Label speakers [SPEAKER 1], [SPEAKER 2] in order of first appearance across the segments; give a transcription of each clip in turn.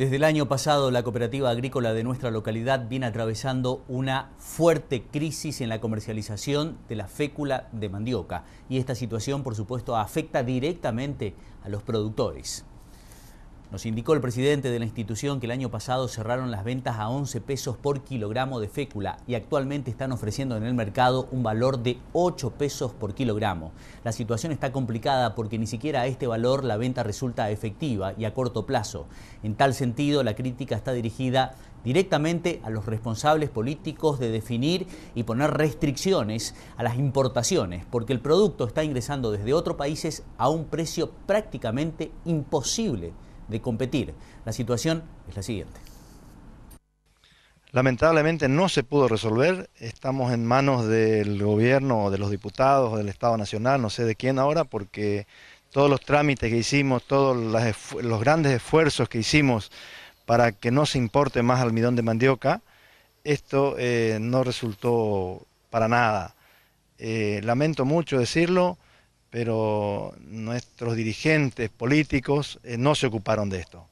[SPEAKER 1] Desde el año pasado, la cooperativa agrícola de nuestra localidad viene atravesando una fuerte crisis en la comercialización de la fécula de mandioca y esta situación, por supuesto, afecta directamente a los productores. Nos indicó el presidente de la institución que el año pasado cerraron las ventas a 11 pesos por kilogramo de fécula y actualmente están ofreciendo en el mercado un valor de 8 pesos por kilogramo. La situación está complicada porque ni siquiera a este valor la venta resulta efectiva y a corto plazo. En tal sentido, la crítica está dirigida directamente a los responsables políticos de definir y poner restricciones a las importaciones, porque el producto está ingresando desde otros países a un precio prácticamente imposible de competir. La situación es la siguiente. Lamentablemente no se pudo resolver,
[SPEAKER 2] estamos en manos del gobierno, de los diputados, del Estado Nacional, no sé de quién ahora, porque todos los trámites que hicimos, todos los grandes esfuerzos que hicimos para que no se importe más almidón de mandioca, esto eh, no resultó para nada. Eh, lamento mucho decirlo, pero nuestros dirigentes políticos eh, no se ocuparon de esto.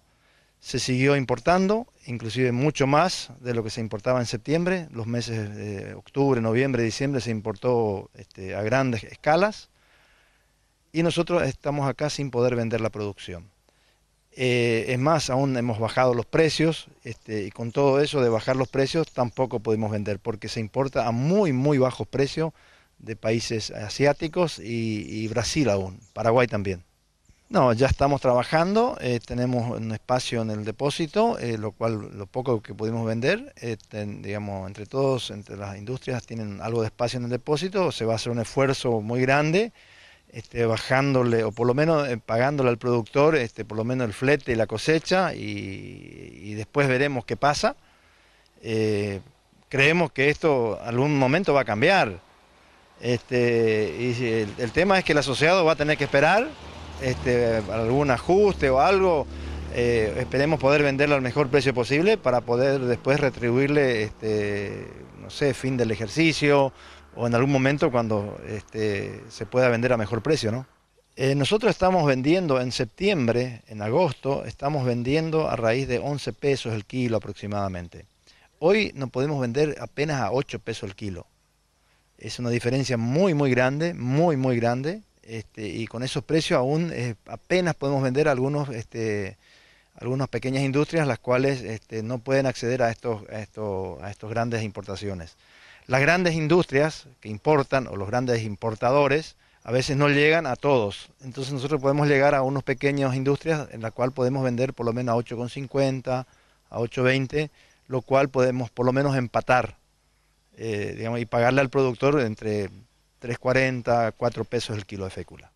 [SPEAKER 2] Se siguió importando, inclusive mucho más de lo que se importaba en septiembre, los meses de octubre, noviembre, diciembre se importó este, a grandes escalas, y nosotros estamos acá sin poder vender la producción. Eh, es más, aún hemos bajado los precios, este, y con todo eso de bajar los precios tampoco podemos vender, porque se importa a muy, muy bajos precios, de países asiáticos y, Brasil aún, Paraguay también. No, ya estamos trabajando, eh, tenemos un espacio en el depósito, eh, lo cual lo poco que pudimos vender, eh, digamos, entre todos, entre las industrias tienen algo de espacio en el depósito, se va a hacer un esfuerzo muy grande, este, bajándole, o por lo menos pagándole al productor, este, por lo menos el flete y la cosecha, y, y después veremos qué pasa. creemos que esto algún momento va a cambiar este, y el, tema es que el asociado va a tener que esperar este, algún ajuste o algo. Eh, esperemos poder venderlo al mejor precio posible para poder después retribuirle, este, no sé, fin del ejercicio o en algún momento cuando se pueda vender a mejor precio, ¿no? Eh, nosotros estamos vendiendo en septiembre, en agosto, estamos vendiendo a raíz de 11 pesos el kilo aproximadamente. Hoy no podemos vender apenas a 8 pesos el kilo es una diferencia muy, muy grande, muy, muy grande. Este, y con esos precios aún eh, apenas podemos vender algunos, este, algunas pequeñas industrias las cuales este, no pueden acceder a estos, grandes importaciones. Las grandes industrias que importan o los grandes importadores a veces no llegan a todos. Entonces nosotros podemos llegar a unos pequeñas industrias en la cual podemos vender por lo menos a 8,50, a 8,20, lo cual podemos por lo menos empatar eh, y pagarle al productor entre 3,40, 4 pesos el kilo de fécula.